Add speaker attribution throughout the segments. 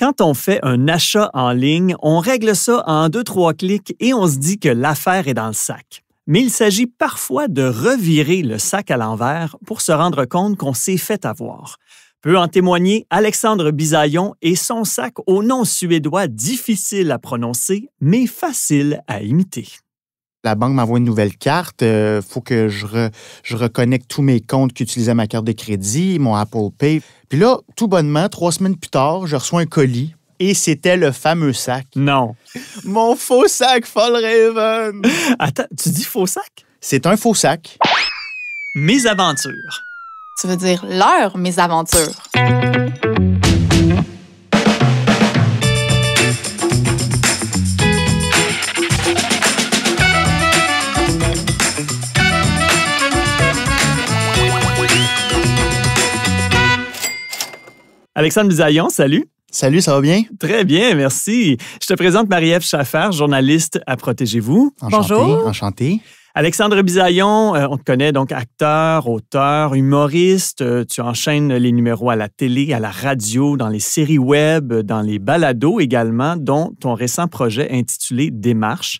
Speaker 1: Quand on fait un achat en ligne, on règle ça en deux, trois clics et on se dit que l'affaire est dans le sac. Mais il s'agit parfois de revirer le sac à l'envers pour se rendre compte qu'on s'est fait avoir. Peut en témoigner Alexandre Bisaillon et son sac au nom suédois difficile à prononcer, mais facile à imiter.
Speaker 2: La banque envoyé une nouvelle carte. Il euh, faut que je, je reconnecte tous mes comptes qui utilisaient ma carte de crédit, mon Apple Pay. Puis là, tout bonnement, trois semaines plus tard, je reçois un colis et c'était le fameux sac. Non. Mon faux sac Raven. Attends, tu dis faux sac?
Speaker 1: C'est un faux sac. Mes aventures.
Speaker 2: Tu veux dire leur mes aventures.
Speaker 1: Alexandre Bisaillon, salut. Salut, ça va bien? Très bien, merci. Je te présente Marie-Ève Chaffard, journaliste à Protégez-vous. Bonjour. Enchanté. Alexandre Bisaillon, euh, on te connaît donc acteur, auteur, humoriste. Euh, tu enchaînes les numéros à la télé, à la radio, dans les séries web, dans les balados également, dont ton récent projet intitulé Démarche.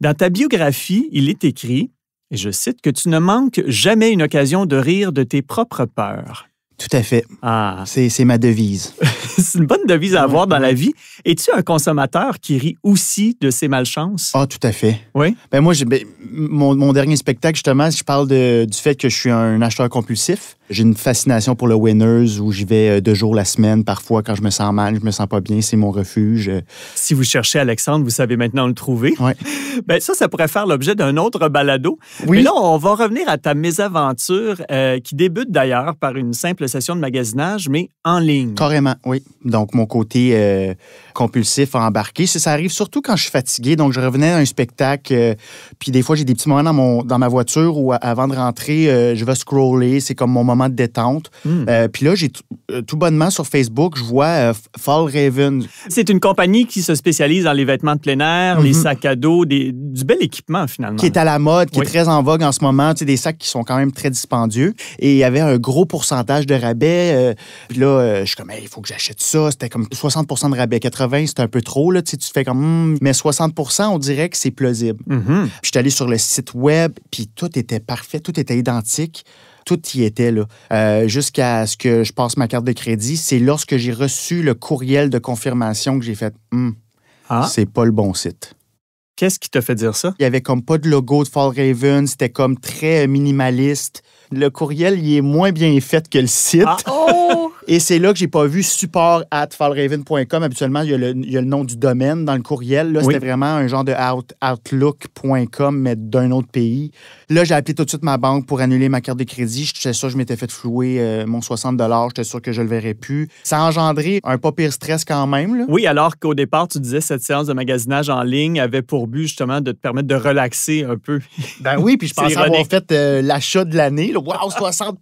Speaker 1: Dans ta biographie, il est écrit, et je cite, que tu ne manques jamais une occasion de rire de tes propres peurs. Tout à fait. Ah. C'est
Speaker 2: ma devise.
Speaker 1: c'est une bonne devise à avoir dans la vie. Es-tu un consommateur qui rit aussi de ses malchances? Ah, tout à fait.
Speaker 2: Oui. Ben moi, ben, mon, mon, dernier spectacle, justement, je parle du fait que je suis un acheteur compulsif. J'ai une fascination pour le Winners où j'y vais euh, deux jours la semaine. Parfois, quand je me sens mal, je me sens
Speaker 1: pas bien, c'est mon refuge. Si vous cherchez Alexandre, vous savez maintenant le trouver. Oui. Ben, ça, ça pourrait faire l'objet d'un autre balado. Oui. Mais là, on va revenir à ta mésaventure euh, qui débute d'ailleurs par une simple station de magasinage, mais en ligne.
Speaker 2: Carrément, oui. Donc, mon côté euh, compulsif à embarquer. Ça, ça, arrive surtout quand je suis fatigué. Donc, je revenais à un spectacle, euh, puis des fois, j'ai des petits moments dans, mon, dans ma voiture où, avant de rentrer, euh, je vais scroller. C'est comme mon moment de détente. Hmm. puis là, j'ai tout bonnement sur Facebook, je vois Fall
Speaker 1: Raven. C'est une compagnie qui se spécialise dans les vêtements de plein air, mhm. les sacs à dos, du bel équipement, finalement. Qui est à la mode, qui est très
Speaker 2: en vogue en ce moment. Tu sais, des sacs qui sont quand même très dispendieux. Et il y avait un gros pourcentage de rabais. puis euh, là, euh, je suis comme, il faut que j'achète ça. C'était comme 60 de rabais. 80, c'était un peu trop. Là, tu te fais comme, hmm, mais 60 on dirait que c'est plausible. Mm-hmm. Puis je suis allé sur le site web, puis tout était parfait, tout était identique tout y était là. Euh, jusqu'à ce que je passe ma carte de crédit, c'est lorsque j'ai reçu le courriel de confirmation que j'ai fait hmm, ah. c'est pas le bon site. Qu'est-ce qui te fait dire ça? Il n'y avait comme pas de logo de Fall Raven, c'était comme très minimaliste. Le courriel, il est moins bien fait que le site. Ah! Oh! Et c'est là que j'ai pas vu support at fallraven.com. Habituellement, il y, a le, nom du domaine dans le courriel. Là, c'était vraiment un genre de outlook.com, mais d'un autre pays. Là, j'ai appelé tout de suite ma banque pour annuler ma carte de crédit. J'étais sûr que je m'étais fait flouer euh, mon 60 J'étais sûr que je le verrais plus. Ça a engendré un pas pire stress quand
Speaker 1: même. Là. Oui, alors qu'au départ, tu disais cette séance de magasinage en ligne avait pour but justement de te permettre de relaxer un peu. Ben oui, puis je pensais avoir
Speaker 2: fait euh, l'achat de l'année. Wow, 60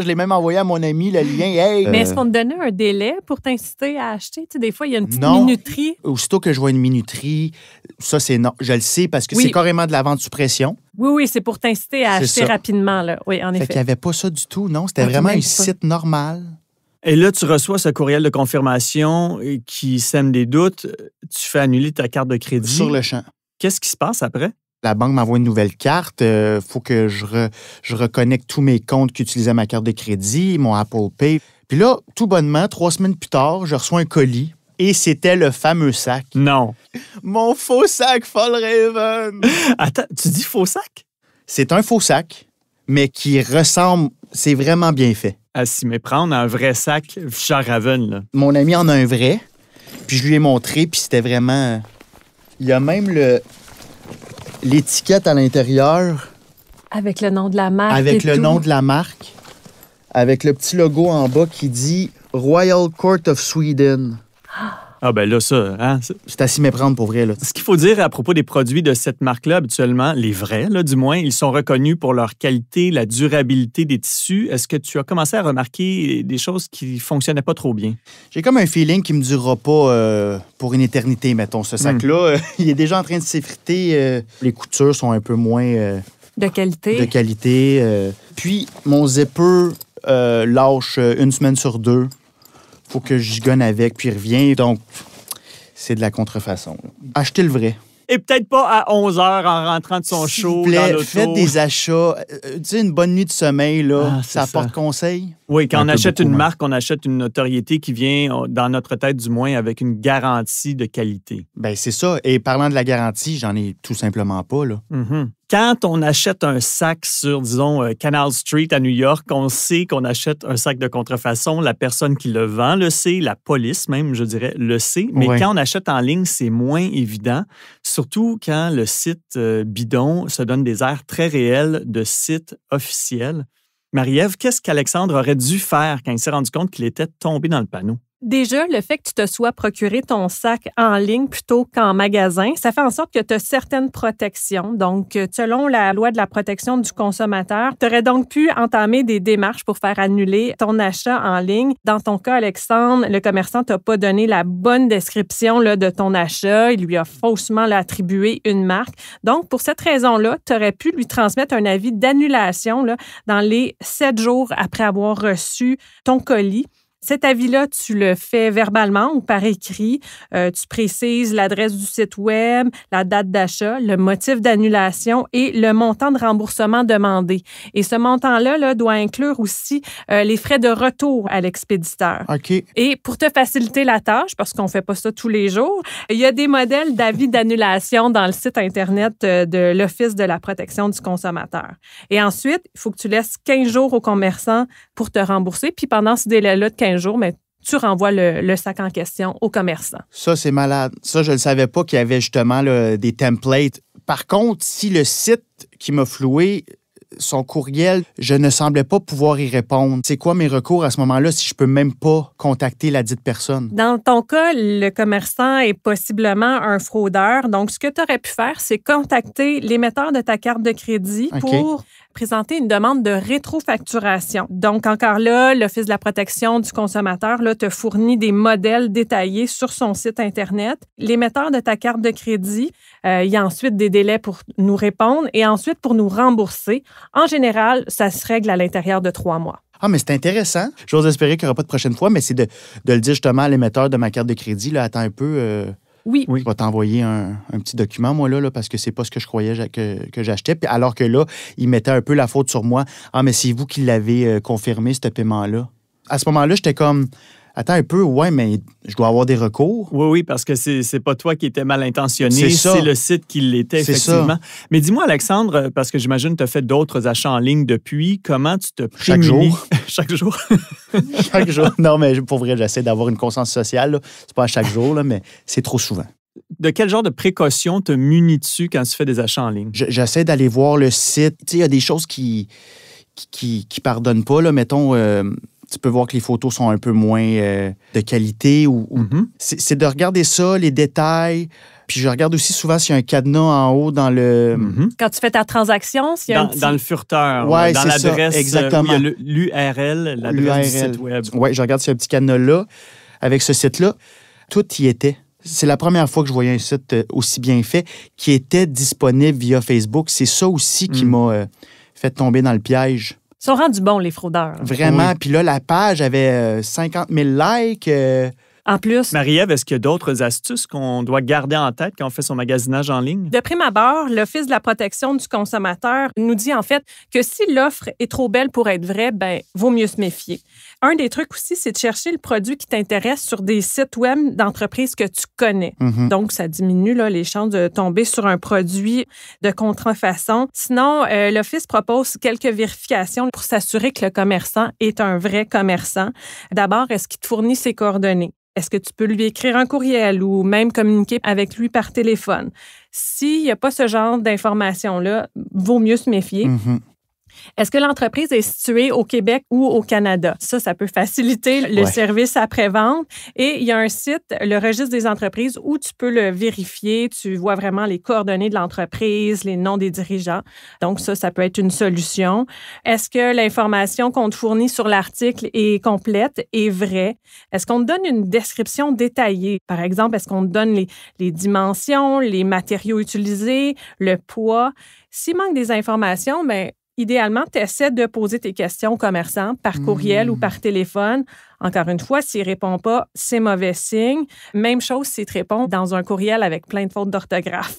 Speaker 2: Je l'ai même envoyé à mon ami le lien. Hey, mais est-ce qu'on
Speaker 3: te donnait un délai pour t'inciter à acheter? des fois, il y a une petite non. minuterie.
Speaker 2: Aussitôt que je vois une minuterie, ça, c'est non. Je le sais parce que c'est carrément
Speaker 1: de la vente sous pression.
Speaker 3: Oui, oui, c'est pour t'inciter à acheter rapidement. Là. Oui, en effet. n'y
Speaker 1: avait pas ça du tout, non? C'était vraiment un site normal. Et là, tu reçois ce courriel de confirmation euh, qui sème des doutes. Tu fais annuler ta carte de crédit. Sur le champ. Qu'est-ce qui se passe après?
Speaker 2: La banque m'envoie une nouvelle carte. Il euh, faut que je, je reconnecte tous mes comptes qui utilisaient ma carte de crédit, mon Apple Pay là, tout bonnement, trois semaines plus tard, je reçois un colis et c'était le fameux sac. Non. Mon faux sac Fall Raven. Attends, tu dis faux sac? C'est un faux sac, mais qui ressemble, c'est vraiment bien fait. À mais méprendre, un vrai sac Fall Raven. Là. Mon ami en a un vrai, puis je lui ai montré, puis c'était vraiment. Il y a même le l'étiquette à l'intérieur.
Speaker 3: Avec le nom de la marque. Avec le nom de la
Speaker 2: marque avec le petit logo en bas qui dit Royal Court of Sweden.
Speaker 1: Ah ben là, ça, C'est hein, à s'y méprendre pour vrai. Là. Ce qu'il faut dire à propos des produits de cette marque-là, habituellement, les vrais, là, du moins, ils sont reconnus pour leur qualité, la durabilité des tissus. Est-ce que tu as commencé à remarquer des choses qui fonctionnaient pas trop bien? J'ai comme un feeling qui me durera
Speaker 2: pas euh, pour une éternité, mettons. Ce hmm. sac-là, il est déjà en train de s'effriter. Euh. les coutures sont un peu moins... Euh,
Speaker 3: de qualité. De
Speaker 2: qualité. Puis, mon zipper euh, lâche euh, une semaine sur deux. Faut que je gonne avec, puis revient. Donc, c'est de la contrefaçon. Achetez le vrai.
Speaker 1: Et peut-être pas à 11 h en rentrant de son show. Vous plaît, faites des
Speaker 2: achats. Euh, une bonne nuit de sommeil, là, ah, ça, apporte conseil. Oui, quand on achète une marque,
Speaker 1: on achète une notoriété qui vient, dans notre tête du moins, avec une garantie de qualité. Ben c'est ça. Et parlant de la garantie, j'en ai tout simplement pas. Là. Mm-hmm quand on achète un sac sur, disons, euh, Canal Street à New York, on sait qu'on achète un sac de contrefaçon. La personne qui le vend le sait, la police même, je dirais, le sait. Mais quand on achète en ligne, c'est moins évident, surtout quand le site euh, bidon se donne des airs très réels de site officiel. marie qu'est-ce qu'Alexandre aurait dû faire quand il s'est rendu compte qu'il était tombé dans le panneau?
Speaker 3: Déjà, le fait que tu te sois procuré ton sac en ligne plutôt qu'en magasin, ça fait en sorte que tu as certaines protections. Donc, euh, selon la loi de la protection du consommateur, tu aurais donc pu entamer des démarches pour faire annuler ton achat en ligne. Dans ton cas, Alexandre, le commerçant t'a pas donné la bonne description là, de ton achat. Il lui a faussement attribué une marque. Donc, pour cette raison-là, tu aurais pu lui transmettre un avis d'annulation dans les sept jours après avoir reçu ton colis. Cet avis-là, tu le fais verbalement ou par écrit. Euh, tu précises l'adresse du site Web, la date d'achat, le motif d'annulation et le montant de remboursement demandé. Et ce montant-là là, doit inclure aussi euh, les frais de retour à l'expéditeur. OK. Et pour te faciliter la tâche, parce qu'on fait pas ça tous les jours, il y a des modèles d'avis d'annulation dans le site Internet euh, de l'Office de la protection du consommateur. Et ensuite, il faut que tu laisses 15 jours au commerçant pour te rembourser. Puis pendant ce délai-là de 15 jour, mais tu renvoies le, sac en question au commerçant.
Speaker 2: Ça, c'est malade. Ça, je ne savais pas qu'il y avait justement des templates. Par contre, si le site qui m'a floué son courriel, je ne semblais pas pouvoir y répondre. C'est quoi mes recours à ce moment-là si je peux même pas contacter la dite personne?
Speaker 3: Dans ton cas, le commerçant est possiblement un fraudeur. Donc, ce que tu aurais pu faire, c'est contacter l'émetteur de ta carte de crédit pour présenter une demande de rétrofacturation. Donc, encore là, l'Office de la protection du consommateur te fournit des modèles détaillés sur son site Internet. L'émetteur de ta carte de crédit, euh, il y a ensuite des délais pour nous répondre et ensuite pour nous rembourser. En général, ça se règle à l'intérieur de trois mois.
Speaker 2: Ah, mais c'est intéressant. J'ose espérer qu'il n'y aura pas de prochaine fois, mais c'est de, le dire justement à l'émetteur de ma carte de crédit. attends un peu, euh, oui. oui. Je t'envoyer un, petit document, moi, là, là parce que c'est pas ce que je croyais que, que j'achetais. Alors que là, il mettait un peu la faute sur moi. Ah, mais c'est vous qui l'avez euh, confirmé, ce paiement-là. À ce moment-là, j'étais comme. Attends un peu, ouais, mais je dois avoir des recours.
Speaker 1: Oui, oui, parce que c'est pas toi qui étais mal intentionné, c'est le site qui l'était, effectivement. Mais dis-moi, Alexandre, euh, parce que j'imagine que tu as fait d'autres achats en ligne depuis, comment tu te Chaque jour. chaque jour.
Speaker 2: chaque jour. Non, mais pour vrai, j'essaie d'avoir une conscience sociale. C'est pas à chaque jour, mais c'est trop souvent.
Speaker 1: De quel genre de précaution te munis-tu quand tu fais des achats en ligne?
Speaker 2: J'essaie d'aller voir le site. il y a des choses qui qui, pardonnent pas. Là, mettons, euh, tu peux voir que les photos sont un peu moins euh, de qualité. ou, mhm. C'est de regarder ça, les détails. Puis je regarde aussi souvent s'il y a un cadenas en haut dans le. Mhm.
Speaker 3: Quand tu fais ta transaction, s'il y a dans, un dans le furteur, ouais, dans l'adresse. Euh, exactement.
Speaker 2: l'URL,
Speaker 1: l'adresse du site web.
Speaker 2: Oui, je regarde s'il y a un petit cadenas là. Avec ce site-là, tout y était. C'est la première fois que je voyais un site euh, aussi bien fait qui était disponible via Facebook. C'est ça aussi qui mhm. m'a fait tomber dans le piège. Ils sont rendus bons, les fraudeurs. Vraiment. Puis là, la page avait 50 euh, 000 likes. Euh,
Speaker 1: en plus. Marie-Ève, est-ce qu'il y a d'autres astuces qu'on doit garder en tête quand on fait son magasinage en ligne? De prime abord, l'Office de la
Speaker 3: protection du consommateur nous dit en fait que si l'offre est trop belle pour être vraie, ben, vaut mieux se méfier. Un des trucs aussi, c'est de chercher le produit qui t'intéresse sur des sites web d'entreprises que tu connais. Mhm. Donc, ça diminue les chances de tomber sur un produit de contrefaçon. Sinon, euh, l'Office propose quelques vérifications pour s'assurer que le commerçant est un vrai commerçant. D'abord, est-ce qu'il te fournit ses coordonnées? Est-ce que tu peux lui écrire un courriel ou même communiquer avec lui par téléphone? S'il n'y a pas ce genre dinformation là vaut mieux se méfier. Mm-hmm. Est-ce que l'entreprise est située au Québec ou au Canada? Ça, ça peut faciliter le service après-vente. Et il y a un site, le registre des entreprises, où tu peux le vérifier. Tu vois vraiment les coordonnées de l'entreprise, les noms des dirigeants. Donc, ça, ça peut être une solution. Est-ce que l'information qu'on te fournit sur l'article est complète et vraie? Est-ce qu'on te donne une description détaillée? Par exemple, est-ce qu'on te donne les, dimensions, les matériaux utilisés, le poids? S'il manque des informations, ben, idéalement, tu essaies de poser tes questions au commerçant par courriel ou par hmm. téléphone. Encore une fois, s'il ne répond pas, c'est mauvais signe. Même chose s'il te répond dans un courriel avec plein de fautes d'orthographe.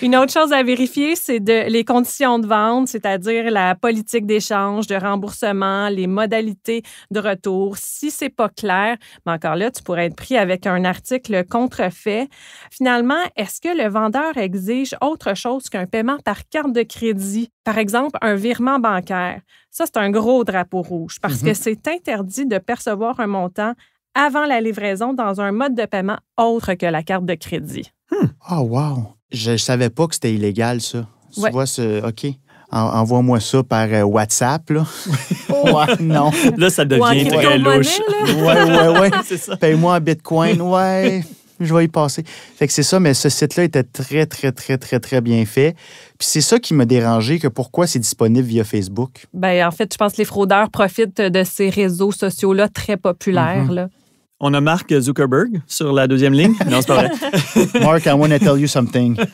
Speaker 3: Une autre chose à vérifier, c'est les conditions de vente, c'est-à-dire la politique d'échange, de remboursement, les modalités de retour. Si c'est pas clair, encore là, tu pourrais être pris avec un article contrefait. Finalement, est-ce que le vendeur exige autre chose qu'un paiement par carte de crédit? Par exemple, un virement bancaire. Ça, c'est un gros drapeau rouge parce que mhm. c'est interdit de percevoir un montant avant la livraison dans un mode de paiement autre que la carte de crédit. Hmm.
Speaker 2: Ah, oh, wow! Je ne savais pas que c'était illégal, ça. Tu vois, ce, OK. Envoie-moi ça par euh, WhatsApp, là. ouais, non. Là, ça devient très louche. ouais, ouais, Paye-moi en Bitcoin, ouais. Je vais y passer. Fait que c'est ça, mais ce site-là était très, très, très, très, très bien fait. Puis c'est ça qui m'a dérangé, que pourquoi c'est disponible via Facebook.
Speaker 3: Ben, en fait, je pense que les fraudeurs profitent de ces réseaux sociaux-là très populaires, mhm. là.
Speaker 1: On a Mark Zuckerberg sur la deuxième ligne. Non, c'est pas vrai. Mark, I want to tell you something.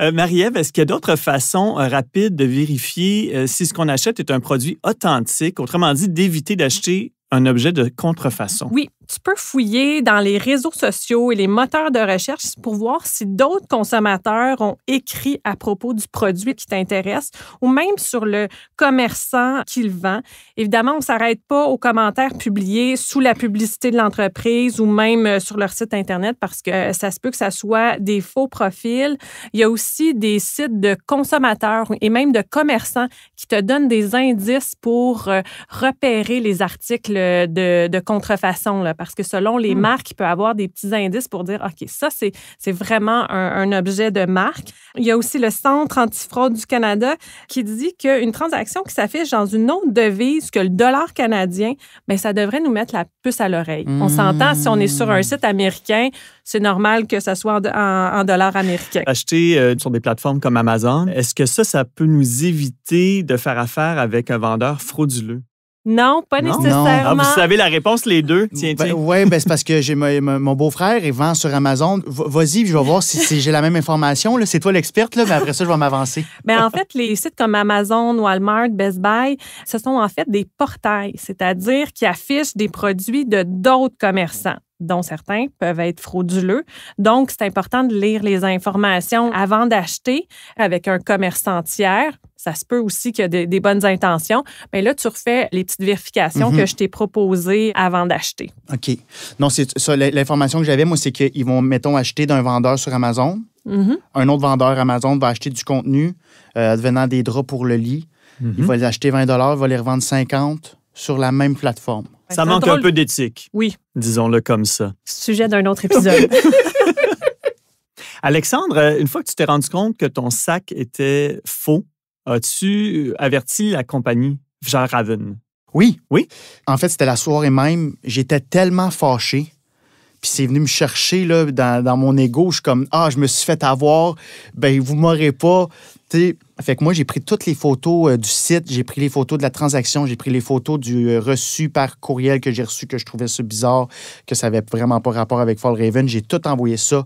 Speaker 1: Euh, Marie-Ève, est-ce qu'il y a d'autres façons euh, rapides de vérifier euh, si ce qu'on achète est un produit authentique? Autrement dit, d'éviter d'acheter un objet de contrefaçon.
Speaker 3: Oui, tu peux fouiller dans les réseaux sociaux et les moteurs de recherche pour voir si d'autres consommateurs ont écrit à propos du produit qui t'intéresse ou même sur le commerçant qui le vend. Évidemment, on ne s'arrête pas aux commentaires publiés sous la publicité de l'entreprise ou même euh, sur leur site Internet parce que euh, ça se peut que ce soit des faux profils. Il y a aussi des sites de consommateurs et même de commerçants qui te donnent des indices pour euh, repérer les articles de, contrefaçon parce que selon les hmm. marques, il peut avoir des petits indices pour dire, OK, ça, c'est vraiment un, objet de marque. Il y a aussi le Centre antifraude du Canada qui dit qu'une transaction qui s'affiche dans une autre devise que le dollar canadien, bien, ça devrait nous mettre la puce à l'oreille. On s'entend, si on est sur un site américain, c'est normal que ça soit en, en, dollars américains.
Speaker 1: Acheter euh, sur des plateformes comme Amazon, est-ce que ça, ça peut nous éviter de faire affaire avec un vendeur frauduleux?
Speaker 2: Non, pas nécessairement. Ah, vous savez
Speaker 1: la réponse, les deux. Tiens, ben, tiens.
Speaker 2: oui, ben, c'est parce que j'ai mon beau-frère, et vend sur Amazon. Vas-y, je vais voir si, j'ai la même information. C'est toi l'experte, mais après ça, je vais m'avancer.
Speaker 3: Ben, en fait, les sites comme Amazon, Walmart, Best Buy, ce sont en fait des portails, c'est-à-dire qui affichent des produits de d'autres commerçants dont certains peuvent être frauduleux. Donc, c'est important de lire les informations avant d'acheter avec un commerçant tiers ça se peut aussi qu'il y a des, bonnes intentions. Mais là, tu refais les petites vérifications que mhm. je t'ai proposées avant d'acheter.
Speaker 2: OK. Non, c'est ça. L'information que j'avais, moi, c'est qu'ils vont, mettons, acheter d'un vendeur sur Amazon. Mhm. Un autre vendeur Amazon va acheter du contenu devenant euh, des draps pour le lit. Mhm. Il va les acheter 20 il va les revendre 50
Speaker 1: sur la même plateforme. Ça manque un peu d'éthique. Oui. Disons-le comme ça.
Speaker 2: Sujet d'un autre
Speaker 3: épisode.
Speaker 1: Alexandre, euh, une fois que tu t'es rendu compte que ton sac était faux, As-tu euh, averti la compagnie Jean Raven? Oui.
Speaker 2: Oui. En fait, c'était la soirée même. J'étais tellement fâché. Puis c'est venu me chercher là, dans, mon ego. Je suis comme Ah, je me suis fait avoir. Ben, vous m'aurez pas. fait que moi, j'ai pris toutes les photos euh, du site, j'ai pris les photos de la transaction, j'ai pris les photos du euh, reçu par courriel que j'ai reçu, que je trouvais ça bizarre, que ça n'avait vraiment pas rapport avec Fall Raven. J'ai tout envoyé ça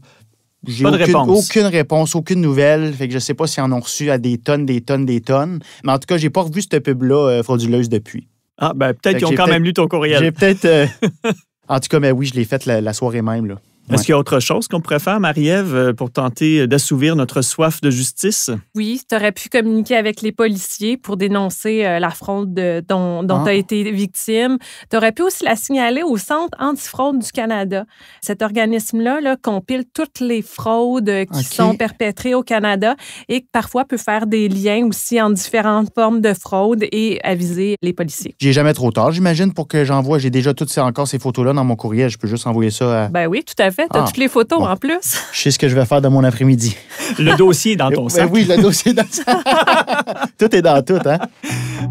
Speaker 2: j'ai aucune, réponse. aucune réponse, aucune nouvelle. Fait que je sais pas s'ils en ont reçu à des tonnes, des tonnes, des tonnes. Mais en tout cas, j'ai pas revu cette pub-là euh, depuis. Ah, ben peut-être qu'ils ont quand même lu ton courriel. J'ai peut-être. Euh, en tout cas, mais oui, je l'ai faite la, soirée même. Là. Est-ce
Speaker 1: qu'il y a autre chose qu'on pourrait faire, Marie-Ève, euh, pour tenter d'assouvir notre soif de justice?
Speaker 3: Oui, tu aurais pu communiquer avec les policiers pour dénoncer euh, la fraude dont, tu ah. as été victime. Tu aurais pu aussi la signaler au Centre antifraude du Canada. Cet organisme-là compile toutes les fraudes euh, qui sont perpétrées au Canada et parfois peut faire des liens aussi en différentes formes de fraude et aviser les policiers.
Speaker 2: J'ai jamais trop tard, j'imagine, pour que j'envoie. J'ai déjà toutes ces, encore ces photos-là dans mon courrier. Je peux juste envoyer ça à.
Speaker 3: Ben oui, tout à fait. Tu ah, toutes les
Speaker 2: photos en plus. Je sais ce que je vais faire de mon après-midi. Le dossier est dans ton sac. oui, le dossier est dans tout est dans tout, hein?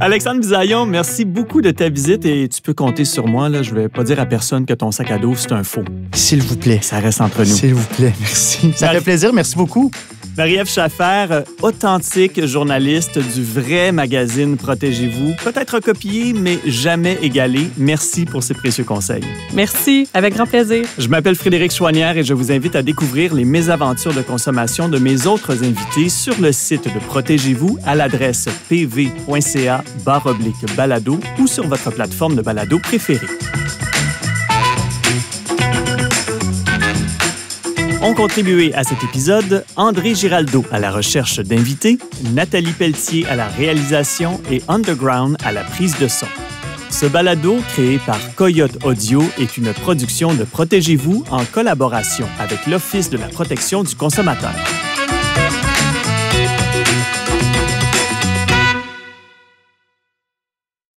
Speaker 1: Alexandre Bisaillon, merci beaucoup de ta visite et tu peux compter sur moi. Là, je ne vais pas dire à personne que ton sac à dos, c'est un faux. S'il vous plaît. Ça reste entre nous. S'il vous plaît, merci. Ça fait plaisir, merci beaucoup. Marie-Ève Schaffer, euh, authentique journaliste du vrai magazine Protégez-vous, peut-être copié, mais jamais égalé. Merci pour ces précieux conseils. Merci, avec grand plaisir. Je m'appelle Frédéric Chouanière et je vous invite à découvrir les mésaventures de consommation de mes autres invités sur le site de Protégez-vous à l'adresse pv.ca balado ou sur votre plateforme de balado préférée. Ont contribué à cet épisode André Giraldo à la recherche d'invités, Nathalie Pelletier à la réalisation et Underground à la prise de son. Ce balado, créé par Coyote Audio, est une production de Protégez-vous en collaboration avec l'Office de la protection du consommateur.